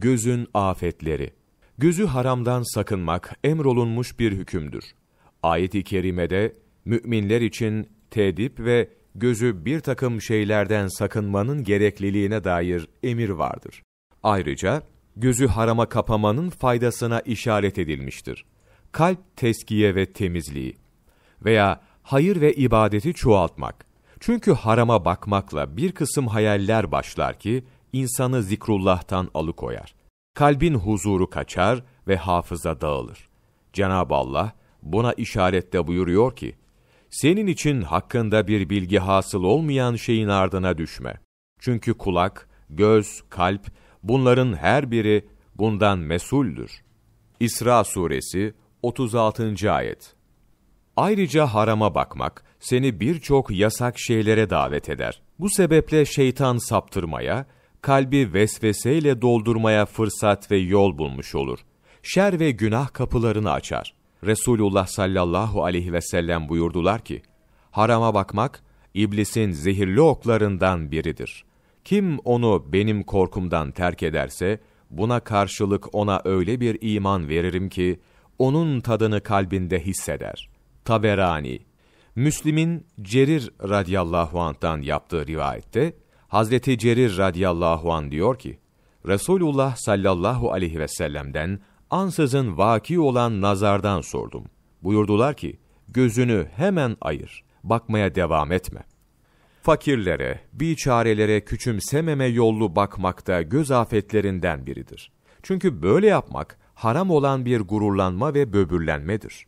Gözün afetleri. Gözü haramdan sakınmak emrolunmuş bir hükümdür. Ayet-i kerimede müminler için tedip ve gözü bir takım şeylerden sakınmanın gerekliliğine dair emir vardır. Ayrıca gözü harama kapamanın faydasına işaret edilmiştir. Kalp teskiye ve temizliği veya hayır ve ibadeti çoğaltmak. Çünkü harama bakmakla bir kısım hayaller başlar ki insanı zikrullah'tan alıkoyar. Kalbin huzuru kaçar ve hafıza dağılır. Cenab-ı Allah buna işarette buyuruyor ki, senin için hakkında bir bilgi hasıl olmayan şeyin ardına düşme. Çünkü kulak, göz, kalp bunların her biri bundan mesuldür. İsra suresi 36. ayet. Ayrıca harama bakmak seni birçok yasak şeylere davet eder. Bu sebeple şeytan saptırmaya kalbi vesveseyle doldurmaya fırsat ve yol bulmuş olur. Şer ve günah kapılarını açar. Resulullah sallallahu aleyhi ve sellem buyurdular ki, harama bakmak, iblisin zehirli oklarından biridir. Kim onu benim korkumdan terk ederse, buna karşılık ona öyle bir iman veririm ki, onun tadını kalbinde hisseder. Taberani, Müslim'in Cerir radıyallahu anh'tan yaptığı rivayette, Hazreti Cerir radıyallahu an diyor ki, Resulullah sallallahu aleyhi ve sellem'den ansızın vaki olan nazardan sordum. Buyurdular ki, gözünü hemen ayır, bakmaya devam etme. Fakirlere, biçarelere küçümsememe yollu bakmakta göz afetlerinden biridir. Çünkü böyle yapmak, haram olan bir gururlanma ve böbürlenmedir.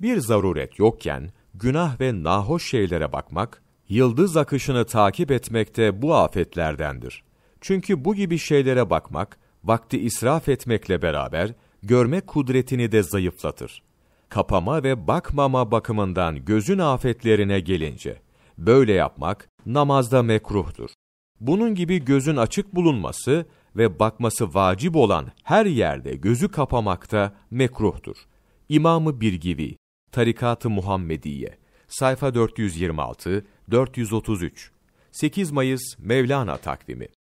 Bir zaruret yokken, günah ve nahoş şeylere bakmak, yıldız akışını takip etmekte bu afetlerdendir. Çünkü bu gibi şeylere bakmak, vakti israf etmekle beraber görme kudretini de zayıflatır. Kapama ve bakmama bakımından gözün afetlerine gelince, böyle yapmak namazda mekruhtur. Bunun gibi gözün açık bulunması ve bakması vacip olan her yerde gözü kapamakta mekruhtur. İmamı Birgivi, Tarikat-ı Muhammediye, sayfa 426 433 8 Mayıs Mevlana takvimi